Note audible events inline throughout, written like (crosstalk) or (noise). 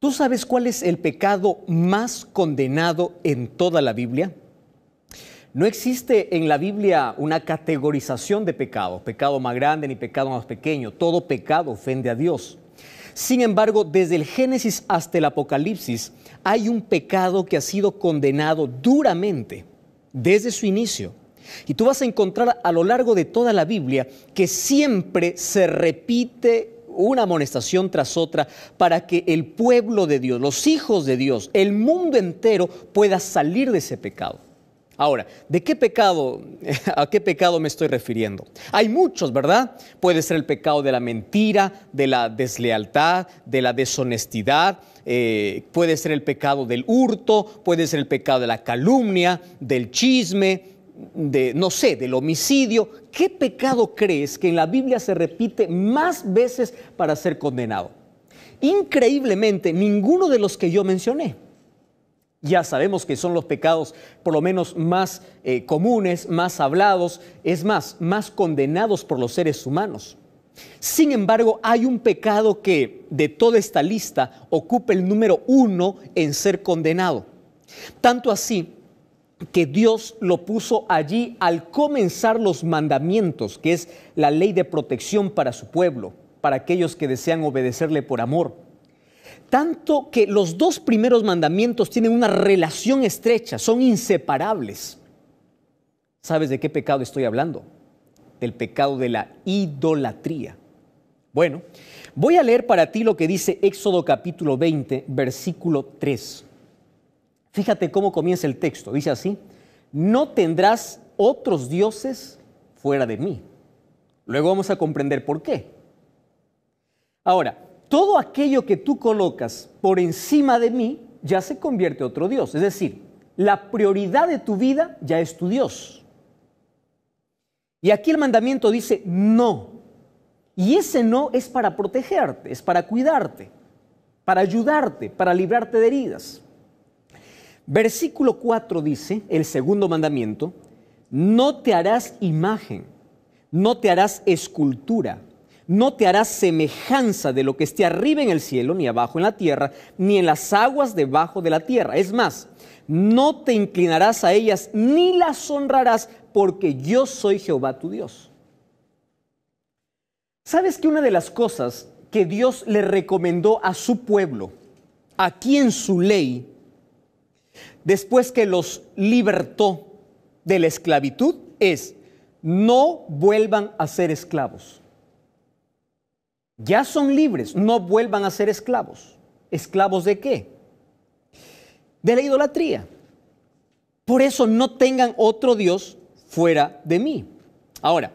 ¿Tú sabes cuál es el pecado más condenado en toda la Biblia? No existe en la Biblia una categorización de pecados, pecado más grande ni pecado más pequeño, todo pecado ofende a Dios. Sin embargo, desde el Génesis hasta el Apocalipsis hay un pecado que ha sido condenado duramente desde su inicio. Y tú vas a encontrar a lo largo de toda la Biblia que siempre se repite una amonestación tras otra para que el pueblo de Dios, los hijos de Dios, el mundo entero pueda salir de ese pecado. Ahora, ¿de qué pecado, (laughs) a qué pecado me estoy refiriendo? Hay muchos, ¿verdad? Puede ser el pecado de la mentira, de la deslealtad, de la deshonestidad, eh, puede ser el pecado del hurto, puede ser el pecado de la calumnia, del chisme, no sé, del homicidio, ¿qué pecado crees que en la Biblia se repite más veces para ser condenado? Increíblemente, ninguno de los que yo mencioné. Ya sabemos que son los pecados por lo menos más eh, comunes, más hablados, es más, más condenados por los seres humanos. Sin embargo, hay un pecado que de toda esta lista ocupa el número uno en ser condenado. Tanto así que Dios lo puso allí al comenzar los mandamientos, que es la ley de protección para su pueblo, para aquellos que desean obedecerle por amor. Tanto que los dos primeros mandamientos tienen una relación estrecha, son inseparables. ¿Sabes de qué pecado estoy hablando? Del pecado de la idolatría. Bueno, voy a leer para ti lo que dice Éxodo capítulo 20, versículo 3. Fíjate cómo comienza el texto. Dice así, no tendrás otros dioses fuera de mí. Luego vamos a comprender por qué. Ahora, todo aquello que tú colocas por encima de mí ya se convierte en otro Dios. Es decir, la prioridad de tu vida ya es tu Dios. Y aquí el mandamiento dice no. Y ese no es para protegerte, es para cuidarte, para ayudarte, para librarte de heridas. Versículo 4 dice, el segundo mandamiento, no te harás imagen, no te harás escultura, no te harás semejanza de lo que esté arriba en el cielo, ni abajo en la tierra, ni en las aguas debajo de la tierra. Es más, no te inclinarás a ellas, ni las honrarás, porque yo soy Jehová tu Dios. ¿Sabes que una de las cosas que Dios le recomendó a su pueblo, aquí en su ley, después que los libertó de la esclavitud es, no vuelvan a ser esclavos. Ya son libres, no vuelvan a ser esclavos. ¿Esclavos de qué? De la idolatría. Por eso no tengan otro Dios fuera de mí. Ahora,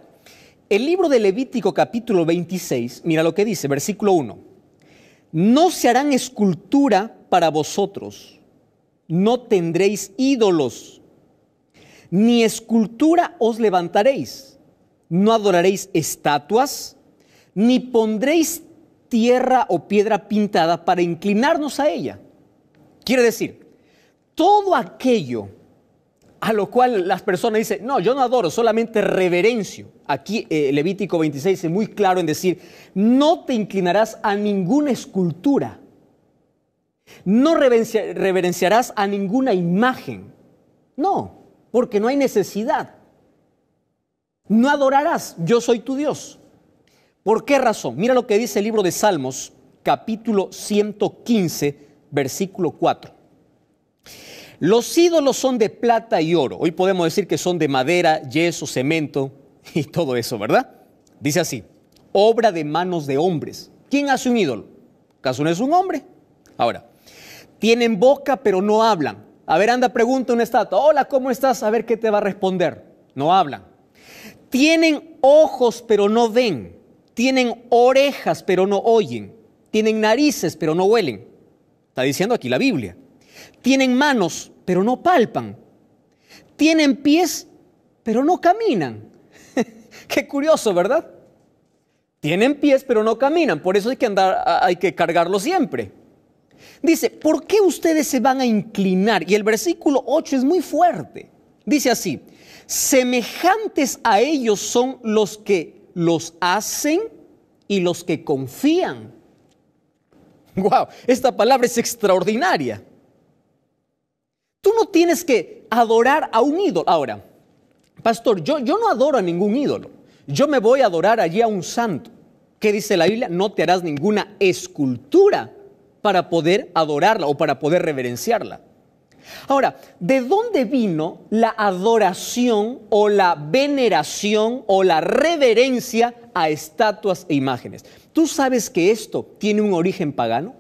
el libro de Levítico capítulo 26, mira lo que dice, versículo 1. No se harán escultura para vosotros no tendréis ídolos, ni escultura os levantaréis, no adoraréis estatuas, ni pondréis tierra o piedra pintada para inclinarnos a ella. Quiere decir, todo aquello a lo cual las personas dicen, no, yo no adoro, solamente reverencio. Aquí eh, Levítico 26 es muy claro en decir, no te inclinarás a ninguna escultura no reverenciarás a ninguna imagen. No, porque no hay necesidad. No adorarás, yo soy tu Dios. ¿Por qué razón? Mira lo que dice el libro de Salmos, capítulo 115, versículo 4. Los ídolos son de plata y oro. Hoy podemos decir que son de madera, yeso, cemento y todo eso, ¿verdad? Dice así, obra de manos de hombres. ¿Quién hace un ídolo? Caso no es un hombre? Ahora, tienen boca pero no hablan. A ver, anda, pregunta una estatua. Hola, ¿cómo estás? A ver qué te va a responder. No hablan. Tienen ojos pero no ven. Tienen orejas pero no oyen. Tienen narices pero no huelen. Está diciendo aquí la Biblia. Tienen manos pero no palpan. Tienen pies pero no caminan. (laughs) Qué curioso, ¿verdad? Tienen pies pero no caminan. Por eso hay que, andar, hay que cargarlo siempre. Dice, ¿por qué ustedes se van a inclinar? Y el versículo 8 es muy fuerte. Dice así, semejantes a ellos son los que los hacen y los que confían. Wow, esta palabra es extraordinaria. Tú no tienes que adorar a un ídolo. Ahora, pastor, yo, yo no adoro a ningún ídolo. Yo me voy a adorar allí a un santo. ¿Qué dice la Biblia? No te harás ninguna escultura para poder adorarla o para poder reverenciarla. Ahora, ¿de dónde vino la adoración o la veneración o la reverencia a estatuas e imágenes? ¿Tú sabes que esto tiene un origen pagano?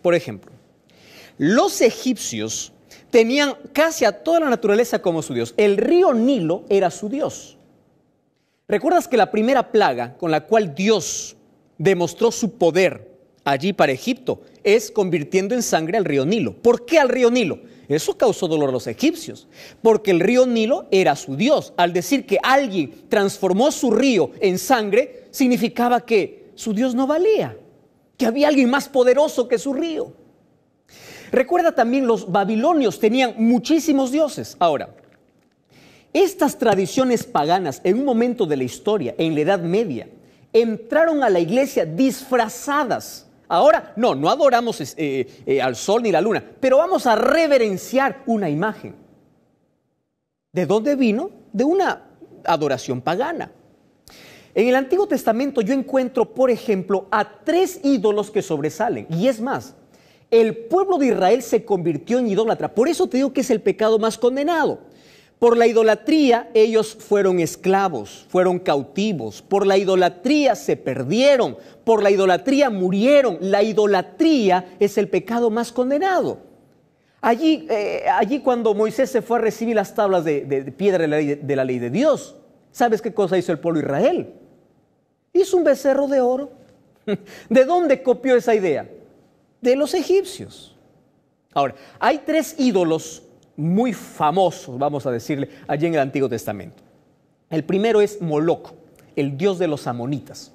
Por ejemplo, los egipcios tenían casi a toda la naturaleza como su dios. El río Nilo era su dios. ¿Recuerdas que la primera plaga con la cual Dios demostró su poder allí para Egipto es convirtiendo en sangre al río Nilo. ¿Por qué al río Nilo? Eso causó dolor a los egipcios, porque el río Nilo era su dios. Al decir que alguien transformó su río en sangre, significaba que su dios no valía, que había alguien más poderoso que su río. Recuerda también, los babilonios tenían muchísimos dioses. Ahora, estas tradiciones paganas en un momento de la historia, en la Edad Media, entraron a la iglesia disfrazadas Ahora, no, no adoramos eh, eh, al sol ni la luna, pero vamos a reverenciar una imagen. ¿De dónde vino? De una adoración pagana. En el Antiguo Testamento yo encuentro, por ejemplo, a tres ídolos que sobresalen. Y es más, el pueblo de Israel se convirtió en idólatra. Por eso te digo que es el pecado más condenado. Por la idolatría ellos fueron esclavos, fueron cautivos, por la idolatría se perdieron, por la idolatría murieron. La idolatría es el pecado más condenado. Allí, eh, allí cuando Moisés se fue a recibir las tablas de, piedra de la, ley, de la ley de Dios, ¿sabes qué cosa hizo el pueblo Israel? Hizo un becerro de oro. (laughs) ¿De dónde copió esa idea? De los egipcios. Ahora, hay tres ídolos muy famosos, vamos a decirle, allí en el Antiguo Testamento. El primero es Moloco, el dios de los amonitas.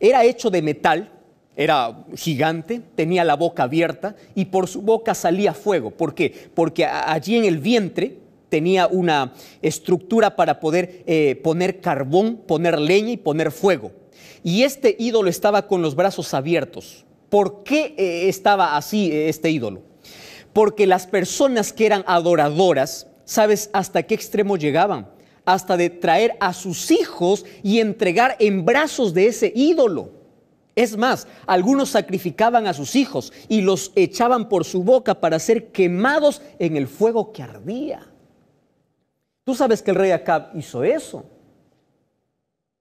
Era hecho de metal, era gigante, tenía la boca abierta y por su boca salía fuego. ¿Por qué? Porque allí en el vientre tenía una estructura para poder eh, poner carbón, poner leña y poner fuego. Y este ídolo estaba con los brazos abiertos. ¿Por qué eh, estaba así eh, este ídolo? Porque las personas que eran adoradoras, ¿sabes hasta qué extremo llegaban? Hasta de traer a sus hijos y entregar en brazos de ese ídolo. Es más, algunos sacrificaban a sus hijos y los echaban por su boca para ser quemados en el fuego que ardía. Tú sabes que el rey Acab hizo eso.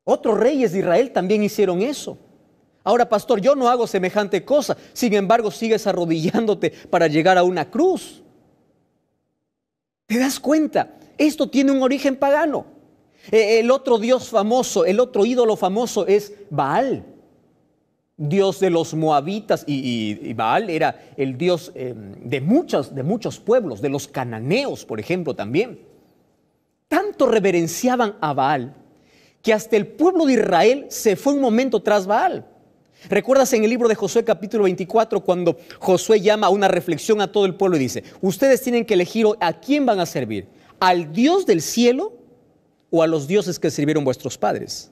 Otros reyes de Israel también hicieron eso. Ahora, pastor, yo no hago semejante cosa. Sin embargo, sigues arrodillándote para llegar a una cruz. ¿Te das cuenta? Esto tiene un origen pagano. E, el otro dios famoso, el otro ídolo famoso es Baal, dios de los moabitas. Y, Baal era el dios em, de, muchos de muchos pueblos, de los cananeos, por ejemplo, también. Tanto reverenciaban a Baal que hasta el pueblo de Israel se fue un momento tras Baal. ¿Recuerdas en el libro de Josué capítulo 24 cuando Josué llama a una reflexión a todo el pueblo y dice, ustedes tienen que elegir a quién van a servir, al Dios del cielo o a los dioses que sirvieron vuestros padres?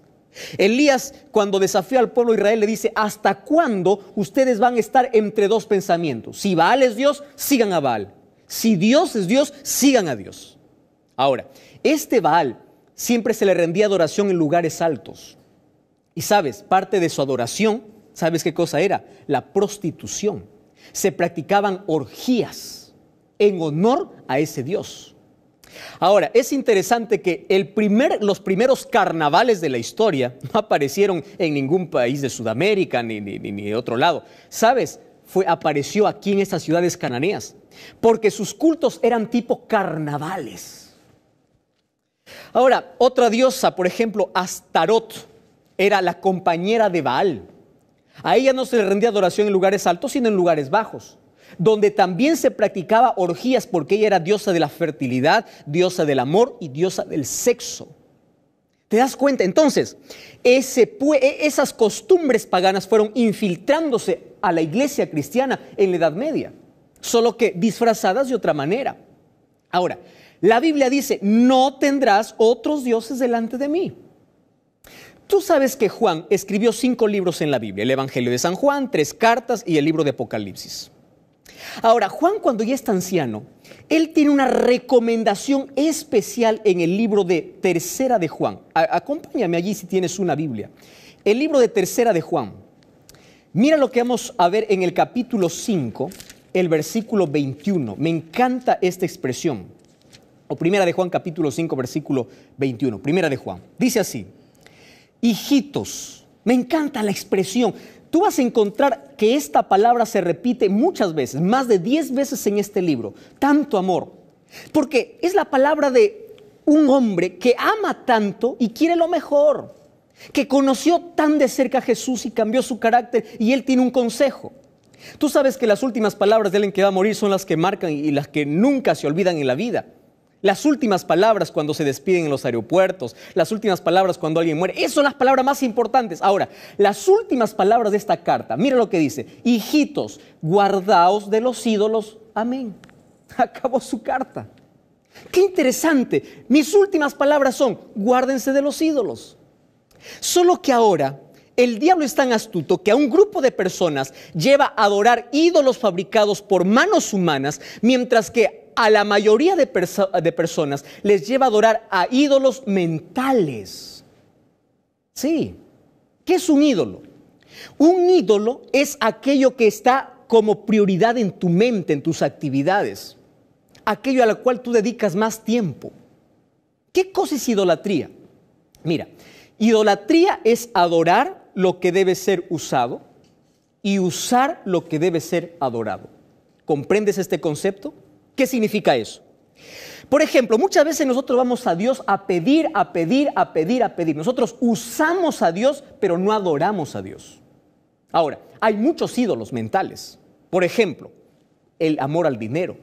Elías cuando desafía al pueblo de Israel le dice, ¿hasta cuándo ustedes van a estar entre dos pensamientos? Si Baal es Dios, sigan a Baal. Si Dios es Dios, sigan a Dios. Ahora, este Baal siempre se le rendía adoración en lugares altos. Y sabes, parte de su adoración ¿Sabes qué cosa era? La prostitución. Se practicaban orgías en honor a ese Dios. Ahora, es interesante que los primeros carnavales de la historia (laughs) no aparecieron en ningún país de Sudamérica ni, de otro lado. ¿Sabes? Fue, apareció aquí en estas ciudades cananeas, porque sus cultos eran tipo carnavales. Ahora, otra diosa, por ejemplo, Astarot, era la compañera de Baal. A ella no se le rendía adoración en lugares altos, sino en lugares bajos, donde también se practicaba orgías porque ella era diosa de la fertilidad, diosa del amor y diosa del sexo. ¿Te das cuenta? Entonces, e, esas costumbres paganas fueron infiltrándose a la iglesia cristiana en la Edad Media, solo que disfrazadas de otra manera. Ahora, la Biblia dice, no tendrás otros dioses delante de mí. Tú sabes que Juan escribió cinco libros en la Biblia, el Evangelio de San Juan, tres cartas y el libro de Apocalipsis. Ahora, Juan cuando ya está anciano, él tiene una recomendación especial en el libro de Tercera de Juan. acompáñame allí si tienes una Biblia. El libro de Tercera de Juan. Mira lo que vamos a ver en el capítulo 5, el versículo 21. Me encanta esta expresión. O Primera de Juan capítulo 5, versículo 21. Primera de Juan. Dice así hijitos. Me encanta la expresión. Tú vas a encontrar que esta palabra se repite muchas veces, más de 10 veces en este libro. Tanto amor. Porque es la palabra de un hombre que ama tanto y quiere lo mejor. Que conoció tan de cerca a Jesús y cambió su carácter y él tiene un consejo. Tú sabes que las últimas palabras de alguien que va a morir son las que marcan y las que nunca se olvidan en la vida. Las últimas palabras cuando se despiden en los aeropuertos, las últimas palabras cuando alguien muere, esas son las palabras más importantes. Ahora, las últimas palabras de esta carta, mira lo que dice, hijitos, guardaos de los ídolos, amén. (laughs) Acabó su carta. Qué interesante, mis últimas palabras son, guárdense de los ídolos. Solo que ahora el diablo es tan astuto que a un grupo de personas lleva a adorar ídolos fabricados por manos humanas, mientras que a la mayoría de, personas les lleva a adorar a ídolos mentales. Sí. ¿Qué es un ídolo? Un ídolo es aquello que está como prioridad en tu mente, en tus actividades, aquello a lo cual tú dedicas más tiempo. ¿Qué cosa es idolatría? Mira, idolatría es adorar lo que debe ser usado y usar lo que debe ser adorado. ¿Comprendes este concepto? ¿Qué significa eso? Por ejemplo, muchas veces nosotros vamos a Dios a pedir, a pedir, a pedir, a pedir. Nosotros usamos a Dios, pero no adoramos a Dios. Ahora, hay muchos ídolos mentales. Por ejemplo, el amor al dinero.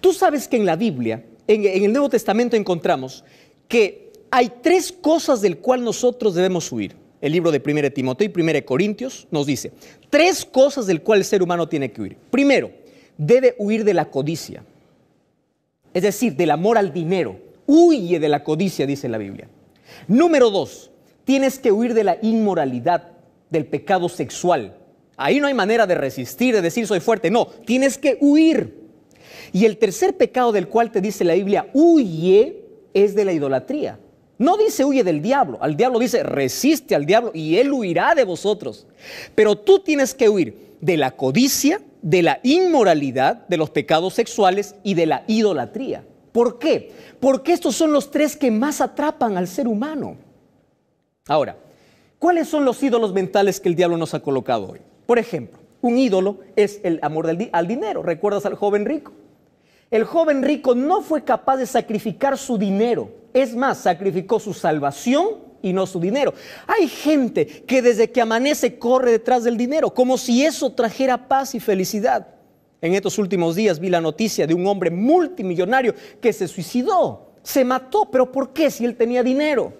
Tú sabes que en la Biblia, en, el Nuevo Testamento encontramos que hay tres cosas del cual nosotros debemos huir. El libro de 1 Timoteo y 1 Corintios nos dice, tres cosas del cual el ser humano tiene que huir. Primero, debe huir de la codicia es decir, del amor al dinero. Huye de la codicia, dice la Biblia. Número dos, tienes que huir de la inmoralidad, del pecado sexual. Ahí no hay manera de resistir, de decir soy fuerte. No, tienes que huir. Y el tercer pecado del cual te dice la Biblia, huye, es de la idolatría. No dice huye del diablo, al diablo dice resiste al diablo y él huirá de vosotros. Pero tú tienes que huir de la codicia, de la inmoralidad, de los pecados sexuales y de la idolatría. ¿Por qué? Porque estos son los tres que más atrapan al ser humano. Ahora, ¿cuáles son los ídolos mentales que el diablo nos ha colocado hoy? Por ejemplo, un ídolo es el amor al dinero. ¿Recuerdas al joven rico? El joven rico no fue capaz de sacrificar su dinero. Es más, sacrificó su salvación y no su dinero. Hay gente que desde que amanece corre detrás del dinero, como si eso trajera paz y felicidad. En estos últimos días vi la noticia de un hombre multimillonario que se suicidó, se mató, pero ¿por qué si él tenía dinero?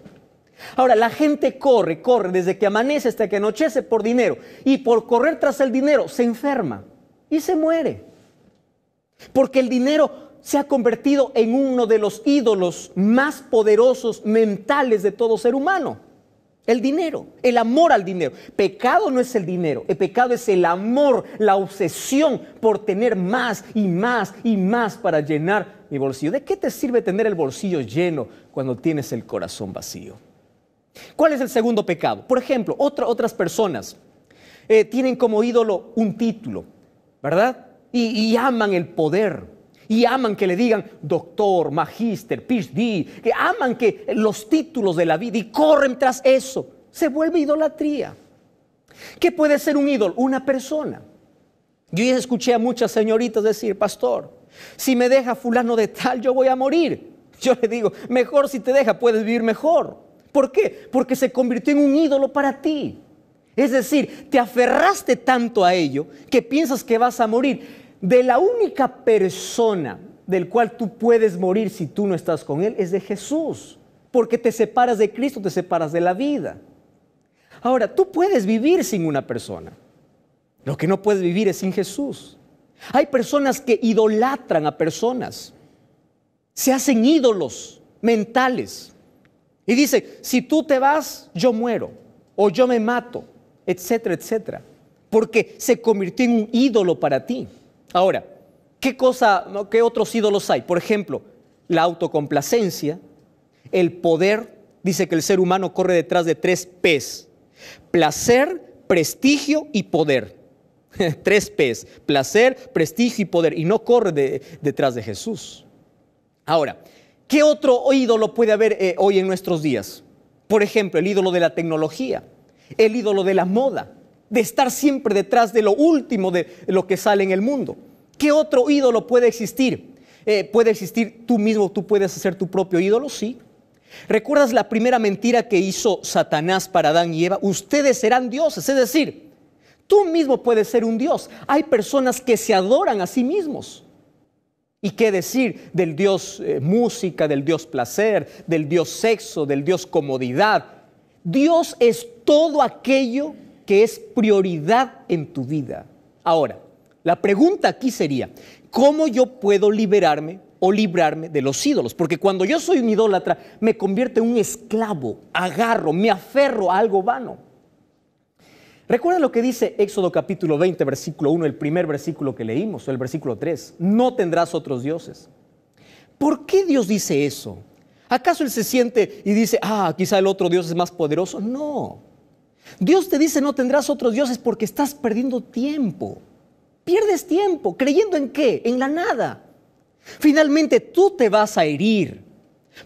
Ahora, la gente corre, corre desde que amanece hasta que anochece por dinero y por correr tras el dinero se enferma y se muere. Porque el dinero se ha convertido en uno de los ídolos más poderosos mentales de todo ser humano. El dinero, el amor al dinero. Pecado no es el dinero, el pecado es el amor, la obsesión por tener más y más y más para llenar mi bolsillo. ¿De qué te sirve tener el bolsillo lleno cuando tienes el corazón vacío? ¿Cuál es el segundo pecado? Por ejemplo, otras personas eh, tienen como ídolo un título, ¿verdad? y aman el poder y aman que le digan doctor, magíster, PhD, que aman que los títulos de la vida y corren tras eso. Se vuelve idolatría. ¿Qué puede ser un ídolo? Una persona. Yo ya escuché a muchas señoritas decir, pastor, si me deja fulano de tal, yo voy a morir. (laughs) Yo le digo, mejor si te deja, puedes vivir mejor. ¿Por qué? Porque se convirtió en un ídolo para ti. Es decir, te aferraste tanto a ello que piensas que vas a morir de la única persona del cual tú puedes morir si tú no estás con Él es de Jesús, porque te separas de Cristo, te separas de la vida. Ahora, tú puedes vivir sin una persona, lo que no puedes vivir es sin Jesús. Hay personas que idolatran a personas, se hacen ídolos mentales y dicen, si tú te vas, yo muero, o yo me mato, etcétera, etcétera, porque se convirtió en un ídolo para ti. Ahora, ¿qué, otros ídolos hay? Por ejemplo, la autocomplacencia, el poder, dice que el ser humano corre detrás de tres P's, placer, prestigio y poder. (laughs) tres P's, placer, prestigio y poder, y no corre detrás de Jesús. Ahora, ¿qué otro ídolo puede haber eh, hoy en nuestros días? Por ejemplo, el ídolo de la tecnología, el ídolo de la moda, de estar siempre detrás de lo último de lo que sale en el mundo. ¿Qué otro ídolo puede existir? Eh, ¿Puede existir tú mismo, tú puedes ser tu propio ídolo? Sí. ¿Recuerdas la primera mentira que hizo Satanás para Adán y Eva? Ustedes serán dioses, es decir, tú mismo puedes ser un dios. Hay personas que se adoran a sí mismos. ¿Y qué decir del dios eh, música, del dios placer, del dios sexo, del dios comodidad? Dios es todo aquello que es prioridad en tu vida. Ahora, la pregunta aquí sería, ¿cómo yo puedo liberarme o librarme de los ídolos? Porque cuando yo soy un idólatra, me convierte en un esclavo, agarro, me aferro a algo vano. Recuerda lo que dice Éxodo capítulo 20, versículo 1, el primer versículo que leímos, o el versículo 3, no tendrás otros dioses. ¿Por qué Dios dice eso? ¿Acaso Él se siente y dice, ah, quizá el otro Dios es más poderoso? No. Dios te dice no tendrás otros dioses porque estás perdiendo tiempo. Pierdes tiempo. ¿Creyendo en qué? En la nada. Finalmente tú te vas a herir.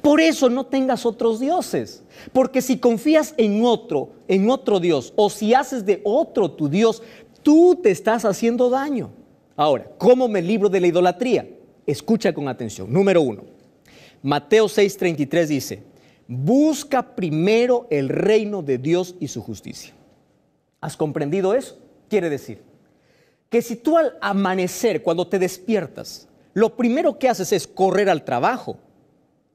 Por eso no tengas otros dioses. Porque si confías en otro, en otro Dios, o si haces de otro tu Dios, tú te estás haciendo daño. Ahora, ¿cómo me libro de la idolatría? Escucha con atención. Número uno. Mateo 6:33 dice, busca primero el reino de Dios y su justicia. ¿Has comprendido eso? Quiere decir que si tú al amanecer, cuando te despiertas, lo primero que haces es correr al trabajo,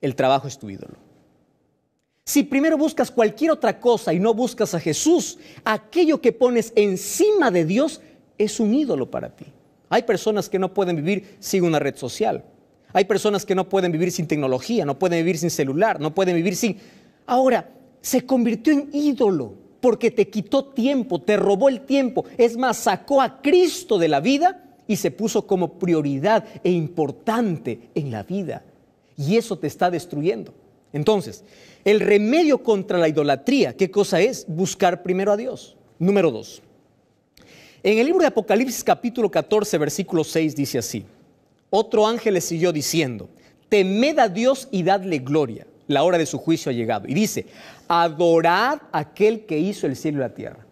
el trabajo es tu ídolo. Si primero buscas cualquier otra cosa y no buscas a Jesús, aquello que pones encima de Dios es un ídolo para ti. Hay personas que no pueden vivir sin una red social. Hay personas que no pueden vivir sin tecnología, no pueden vivir sin celular, no pueden vivir sin... Ahora, se convirtió en ídolo porque te quitó tiempo, te robó el tiempo. Es más, sacó a Cristo de la vida y se puso como prioridad e importante en la vida. Y eso te está destruyendo. Entonces, el remedio contra la idolatría, ¿qué cosa es? Buscar primero a Dios. Número dos. En el libro de Apocalipsis capítulo 14, versículo 6 dice así. Otro ángel le siguió diciendo, temed a Dios y dadle gloria, la hora de su juicio ha llegado. Y dice, adorad a aquel que hizo el cielo y la tierra.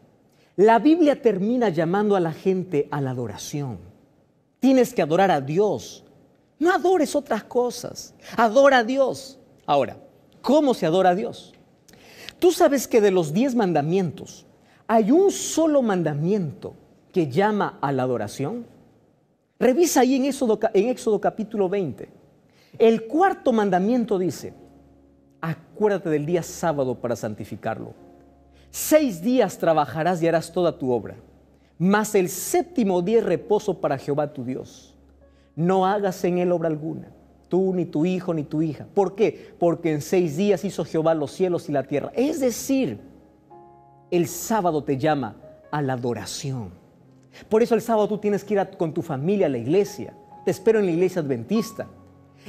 La Biblia termina llamando a la gente a la adoración. Tienes que adorar a Dios. No adores otras cosas. Adora a Dios. Ahora, ¿cómo se adora a Dios? Tú sabes que de los diez mandamientos, hay un solo mandamiento que llama a la adoración. Revisa ahí en Éxodo, capítulo 20. El cuarto mandamiento dice, acuérdate del día sábado para santificarlo. Seis días trabajarás y harás toda tu obra, mas el séptimo día reposo para Jehová tu Dios. No hagas en él obra alguna, tú ni tu hijo ni tu hija. ¿Por qué? Porque en seis días hizo Jehová los cielos y la tierra. Es decir, el sábado te llama a la adoración. Por eso el sábado tú tienes que ir con tu familia a la iglesia. Te espero en la iglesia adventista.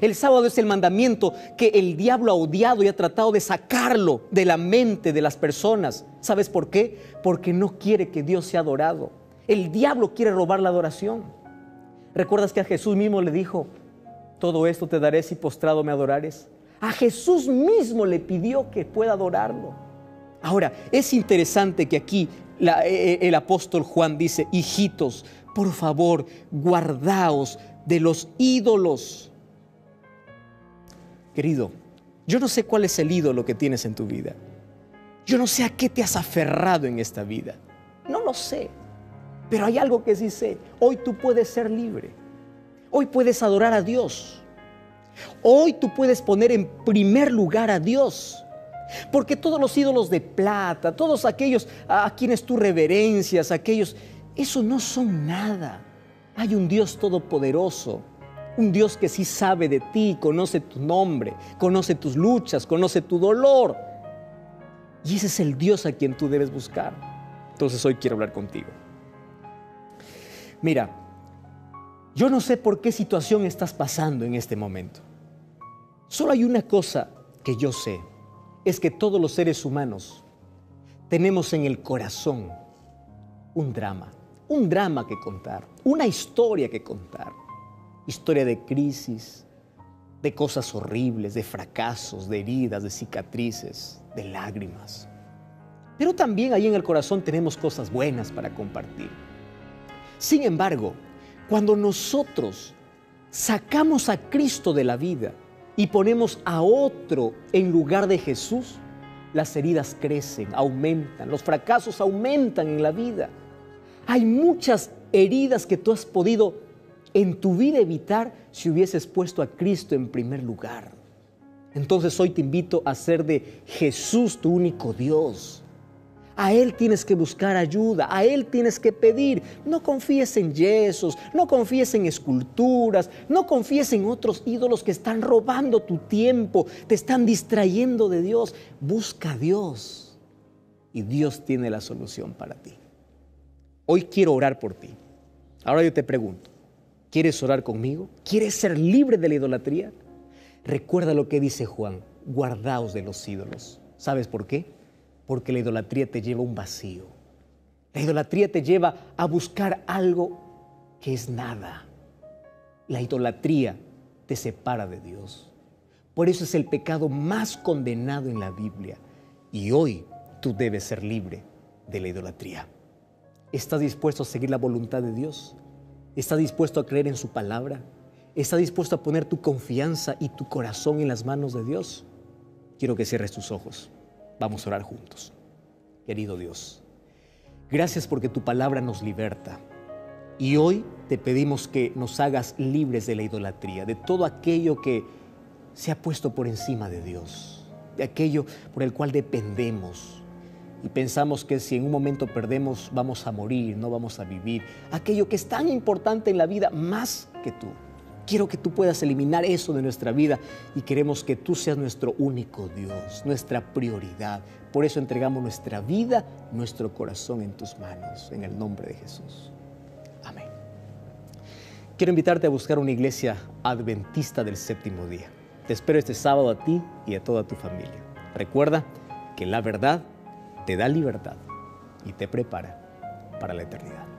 El sábado es el mandamiento que el diablo ha odiado y ha tratado de sacarlo de la mente de las personas. ¿Sabes por qué? Porque no quiere que Dios sea adorado. El diablo quiere robar la adoración. ¿Recuerdas que a Jesús mismo le dijo, todo esto te daré si postrado me adorares? A Jesús mismo le pidió que pueda adorarlo. Ahora, es interesante que aquí eh, eh, el apóstol Juan dice, hijitos, por favor, guardaos de los ídolos. Querido, yo no sé cuál es el ídolo que tienes en tu vida. Yo no sé a qué te has aferrado en esta vida. No lo sé. Pero hay algo que sí sé. Hoy tú puedes ser libre. Hoy puedes adorar a Dios. Hoy tú puedes poner en primer lugar a Dios. Porque todos los ídolos de plata, todos aquellos a quienes tú reverencias, aquellos, eso no son nada. Hay un Dios todopoderoso, un Dios que sí sabe de ti, conoce tu nombre, conoce tus luchas, conoce tu dolor. Y ese es el Dios a quien tú debes buscar. Entonces hoy quiero hablar contigo. Mira, yo no sé por qué situación estás pasando en este momento. Solo hay una cosa que yo sé es que todos los seres humanos tenemos en el corazón un drama, un drama que contar, una historia que contar, historia de crisis, de cosas horribles, de fracasos, de heridas, de cicatrices, de lágrimas. Pero también ahí en el corazón tenemos cosas buenas para compartir. Sin embargo, cuando nosotros sacamos a Cristo de la vida, y ponemos a otro en lugar de Jesús, las heridas crecen, aumentan, los fracasos aumentan en la vida. Hay muchas heridas que tú has podido en tu vida evitar si hubieses puesto a Cristo en primer lugar. Entonces hoy te invito a ser de Jesús tu único Dios a Él tienes que buscar ayuda, a Él tienes que pedir. No confíes en yesos, no confíes en esculturas, no confíes en otros ídolos que están robando tu tiempo, te están distrayendo de Dios. Busca a Dios y Dios tiene la solución para ti. Hoy quiero orar por ti. Ahora yo te pregunto, ¿quieres orar conmigo? ¿Quieres ser libre de la idolatría? Recuerda lo que dice Juan, guardaos de los ídolos. ¿Sabes por qué? porque la idolatría te lleva a un vacío. La idolatría te lleva a buscar algo que es nada. La idolatría te separa de Dios. Por eso es el pecado más condenado en la Biblia. Y hoy tú debes ser libre de la idolatría. ¿Estás dispuesto a seguir la voluntad de Dios? ¿Estás dispuesto a creer en su palabra? ¿Estás dispuesto a poner tu confianza y tu corazón en las manos de Dios? Quiero que cierres tus ojos. Vamos a orar juntos. Querido Dios, gracias porque tu palabra nos liberta. Y hoy te pedimos que nos hagas libres de la idolatría, de todo aquello que se ha puesto por encima de Dios, de aquello por el cual dependemos. Y pensamos que si en un momento perdemos vamos a morir, no vamos a vivir. Aquello que es tan importante en la vida más que tú. Quiero que tú puedas eliminar eso de nuestra vida y queremos que tú seas nuestro único Dios, nuestra prioridad. Por eso entregamos nuestra vida, nuestro corazón en tus manos, en el nombre de Jesús. Amén. Quiero invitarte a buscar una iglesia adventista del séptimo día. Te espero este sábado a ti y a toda tu familia. Recuerda que la verdad te da libertad y te prepara para la eternidad.